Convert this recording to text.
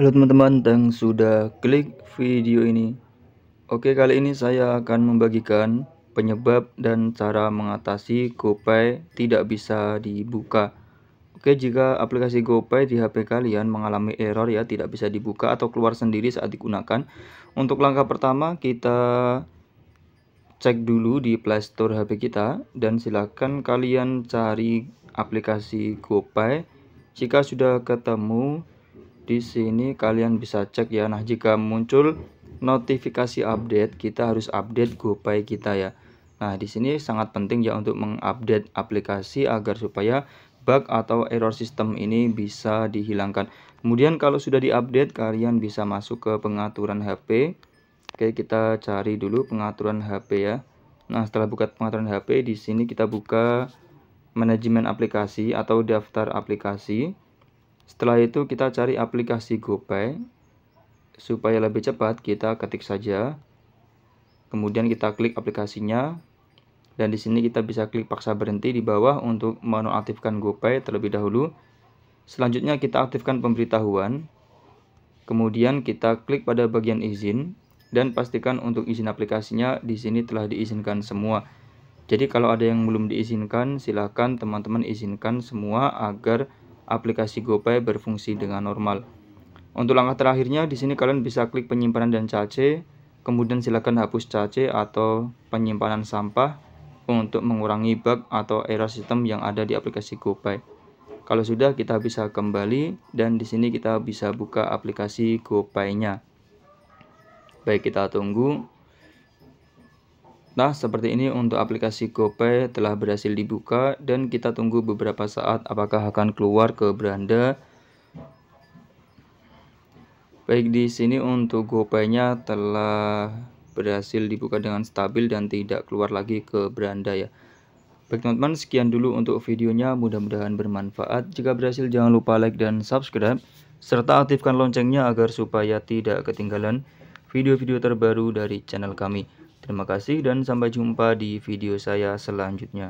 Halo teman-teman dan sudah klik video ini Oke kali ini saya akan membagikan penyebab dan cara mengatasi GoPay tidak bisa dibuka Oke jika aplikasi GoPay di HP kalian mengalami error ya tidak bisa dibuka atau keluar sendiri saat digunakan Untuk langkah pertama kita cek dulu di playstore HP kita dan silakan kalian cari aplikasi GoPay jika sudah ketemu di sini kalian bisa cek ya nah jika muncul notifikasi update kita harus update GoPay kita ya nah di sini sangat penting ya untuk mengupdate aplikasi agar supaya bug atau error sistem ini bisa dihilangkan kemudian kalau sudah diupdate kalian bisa masuk ke pengaturan HP Oke kita cari dulu pengaturan HP ya Nah setelah buka pengaturan HP di sini kita buka manajemen aplikasi atau daftar aplikasi setelah itu kita cari aplikasi GoPay. Supaya lebih cepat kita ketik saja. Kemudian kita klik aplikasinya. Dan di sini kita bisa klik paksa berhenti di bawah untuk menonaktifkan GoPay terlebih dahulu. Selanjutnya kita aktifkan pemberitahuan. Kemudian kita klik pada bagian izin dan pastikan untuk izin aplikasinya di sini telah diizinkan semua. Jadi kalau ada yang belum diizinkan silahkan teman-teman izinkan semua agar aplikasi GoPay berfungsi dengan normal. Untuk langkah terakhirnya, di sini kalian bisa klik penyimpanan dan cache, kemudian silakan hapus cache atau penyimpanan sampah untuk mengurangi bug atau error sistem yang ada di aplikasi GoPay. Kalau sudah, kita bisa kembali dan di sini kita bisa buka aplikasi GoPay-nya. Baik, kita tunggu Nah, seperti ini untuk aplikasi GoPay telah berhasil dibuka dan kita tunggu beberapa saat apakah akan keluar ke beranda. Baik, di sini untuk GoPay-nya telah berhasil dibuka dengan stabil dan tidak keluar lagi ke beranda ya. Baik teman-teman, sekian dulu untuk videonya. Mudah-mudahan bermanfaat. Jika berhasil jangan lupa like dan subscribe serta aktifkan loncengnya agar supaya tidak ketinggalan video-video terbaru dari channel kami. Terima kasih dan sampai jumpa di video saya selanjutnya.